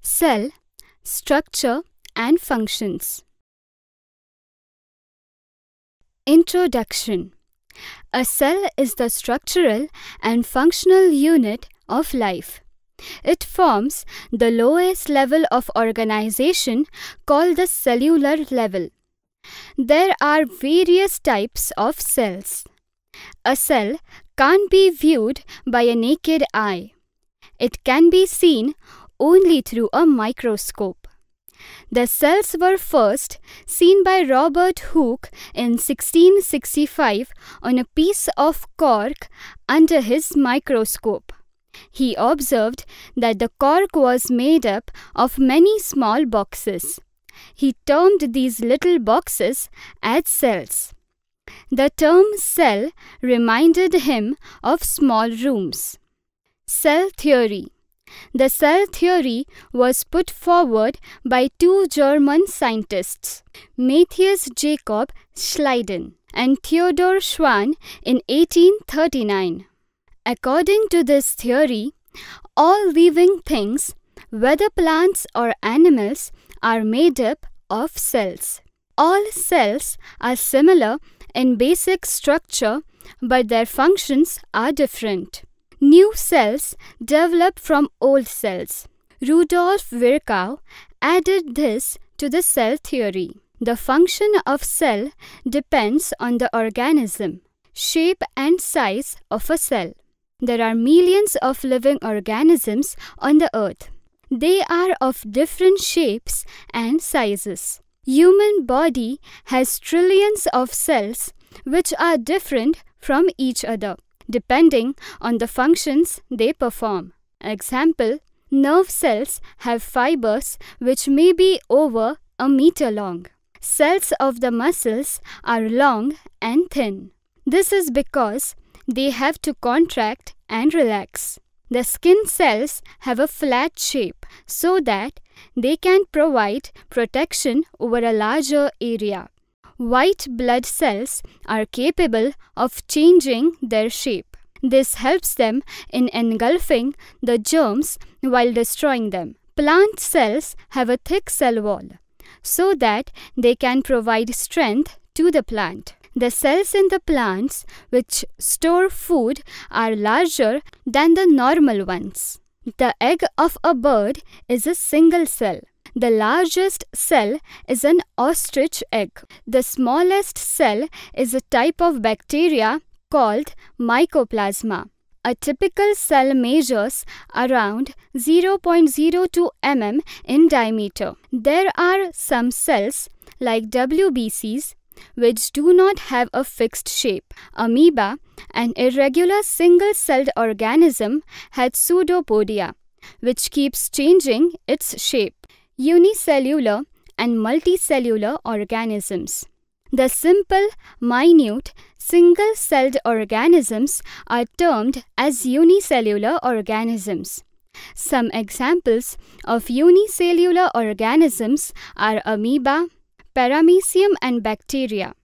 cell, structure and functions. Introduction A cell is the structural and functional unit of life. It forms the lowest level of organization called the cellular level. There are various types of cells. A cell can't be viewed by a naked eye. It can be seen only through a microscope. The cells were first seen by Robert Hooke in 1665 on a piece of cork under his microscope. He observed that the cork was made up of many small boxes. He termed these little boxes as cells. The term cell reminded him of small rooms. Cell theory the cell theory was put forward by two German scientists, Matthias Jacob Schleiden and Theodor Schwann in 1839. According to this theory, all living things, whether plants or animals, are made up of cells. All cells are similar in basic structure, but their functions are different. New cells develop from old cells. Rudolf Virchow added this to the cell theory. The function of cell depends on the organism, shape and size of a cell. There are millions of living organisms on the earth. They are of different shapes and sizes. Human body has trillions of cells which are different from each other depending on the functions they perform. Example, nerve cells have fibers which may be over a meter long. Cells of the muscles are long and thin. This is because they have to contract and relax. The skin cells have a flat shape so that they can provide protection over a larger area white blood cells are capable of changing their shape. This helps them in engulfing the germs while destroying them. Plant cells have a thick cell wall so that they can provide strength to the plant. The cells in the plants which store food are larger than the normal ones. The egg of a bird is a single cell. The largest cell is an ostrich egg. The smallest cell is a type of bacteria called mycoplasma. A typical cell measures around 0.02 mm in diameter. There are some cells like WBCs which do not have a fixed shape. Amoeba, an irregular single-celled organism, had pseudopodia, which keeps changing its shape unicellular and multicellular organisms. The simple, minute, single-celled organisms are termed as unicellular organisms. Some examples of unicellular organisms are amoeba, paramecium and bacteria.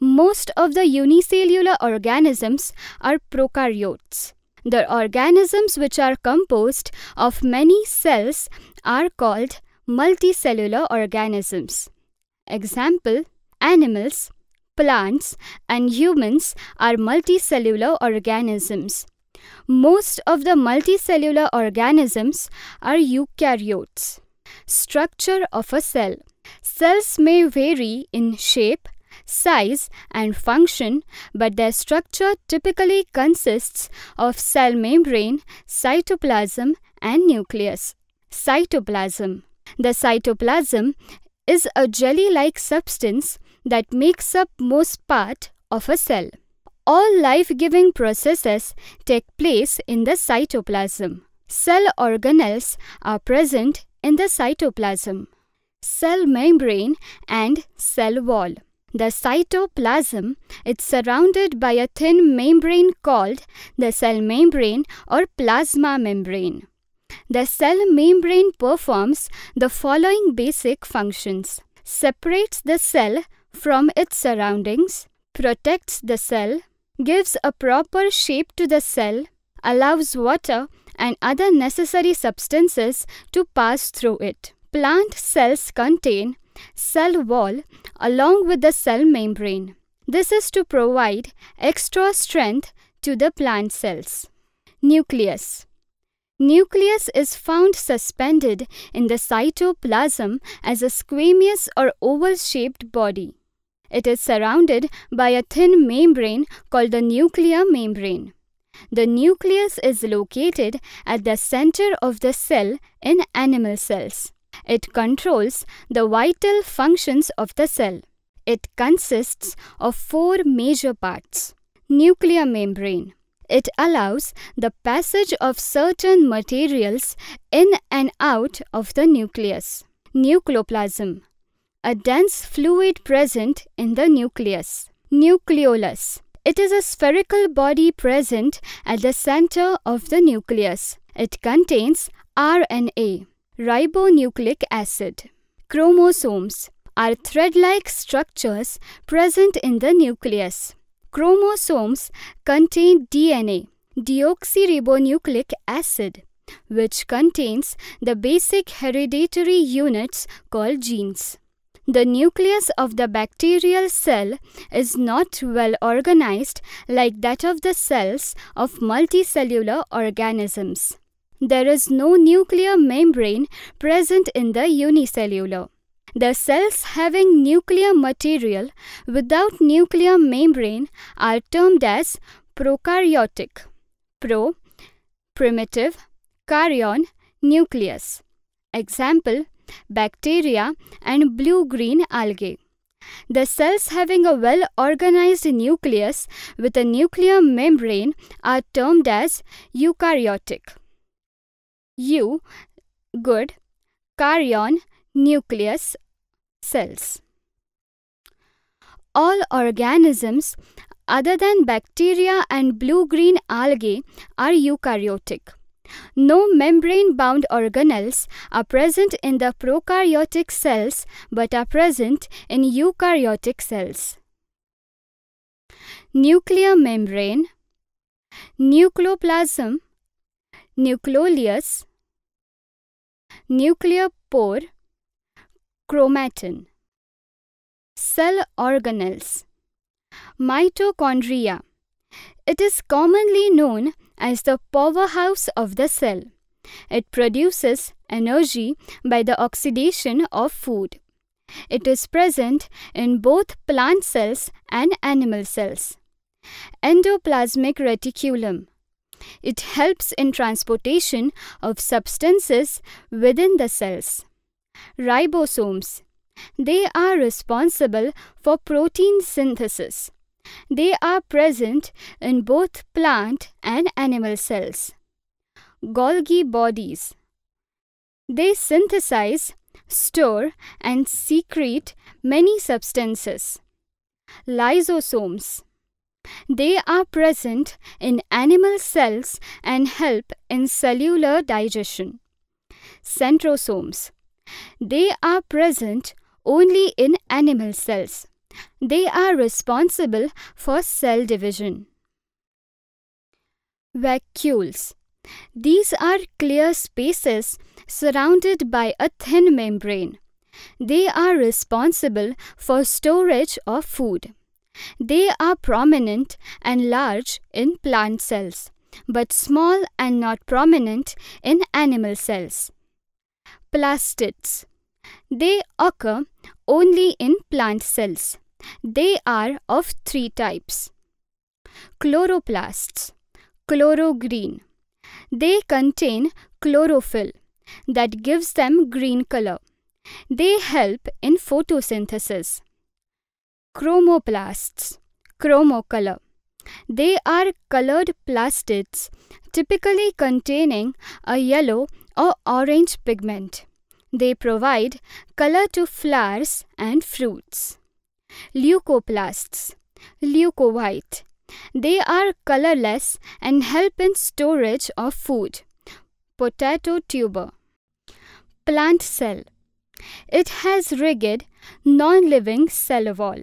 Most of the unicellular organisms are prokaryotes. The organisms which are composed of many cells are called multicellular organisms. Example, animals, plants and humans are multicellular organisms. Most of the multicellular organisms are eukaryotes. Structure of a cell. Cells may vary in shape, size and function, but their structure typically consists of cell membrane, cytoplasm and nucleus. Cytoplasm the cytoplasm is a jelly like substance that makes up most part of a cell. All life giving processes take place in the cytoplasm. Cell organelles are present in the cytoplasm, cell membrane, and cell wall. The cytoplasm is surrounded by a thin membrane called the cell membrane or plasma membrane. The cell membrane performs the following basic functions. Separates the cell from its surroundings, protects the cell, gives a proper shape to the cell, allows water and other necessary substances to pass through it. Plant cells contain cell wall along with the cell membrane. This is to provide extra strength to the plant cells. Nucleus Nucleus is found suspended in the cytoplasm as a squamous or oval-shaped body. It is surrounded by a thin membrane called the nuclear membrane. The nucleus is located at the center of the cell in animal cells. It controls the vital functions of the cell. It consists of four major parts. Nuclear membrane. It allows the passage of certain materials in and out of the nucleus. Nucleoplasm a dense fluid present in the nucleus. Nucleolus. It is a spherical body present at the center of the nucleus. It contains RNA, ribonucleic acid. Chromosomes are thread-like structures present in the nucleus. Chromosomes contain DNA, deoxyribonucleic acid, which contains the basic hereditary units called genes. The nucleus of the bacterial cell is not well organized like that of the cells of multicellular organisms. There is no nuclear membrane present in the unicellular. The cells having nuclear material without nuclear membrane are termed as prokaryotic. Pro, primitive, carrion, nucleus. Example, bacteria and blue-green algae. The cells having a well-organized nucleus with a nuclear membrane are termed as eukaryotic. Eu, good, carrion, nucleus cells. All organisms other than bacteria and blue-green algae are eukaryotic. No membrane-bound organelles are present in the prokaryotic cells but are present in eukaryotic cells. Nuclear membrane, nucleoplasm, nucleolus, nuclear pore, Chromatin. Cell organelles. Mitochondria. It is commonly known as the powerhouse of the cell. It produces energy by the oxidation of food. It is present in both plant cells and animal cells. Endoplasmic reticulum. It helps in transportation of substances within the cells ribosomes. They are responsible for protein synthesis. They are present in both plant and animal cells. Golgi bodies. They synthesize, store and secrete many substances. Lysosomes. They are present in animal cells and help in cellular digestion. Centrosomes. They are present only in animal cells. They are responsible for cell division. Vacuoles. These are clear spaces surrounded by a thin membrane. They are responsible for storage of food. They are prominent and large in plant cells, but small and not prominent in animal cells plastids. They occur only in plant cells. They are of three types. Chloroplasts, chlorogreen. They contain chlorophyll that gives them green color. They help in photosynthesis. Chromoplasts, chromocolor. They are colored plastids typically containing a yellow or orange pigment. They provide color to flowers and fruits. Leucoplasts, leucovite. They are colorless and help in storage of food. Potato tuber. Plant cell. It has rigid, non-living cell wall.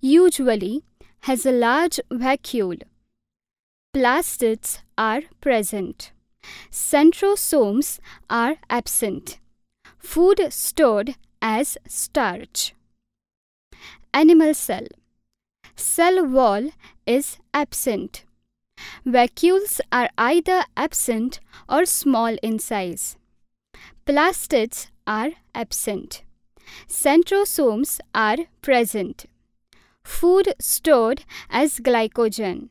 Usually has a large vacuole. Plastids are present centrosomes are absent. Food stored as starch. Animal cell. Cell wall is absent. Vacuoles are either absent or small in size. Plastids are absent. Centrosomes are present. Food stored as glycogen.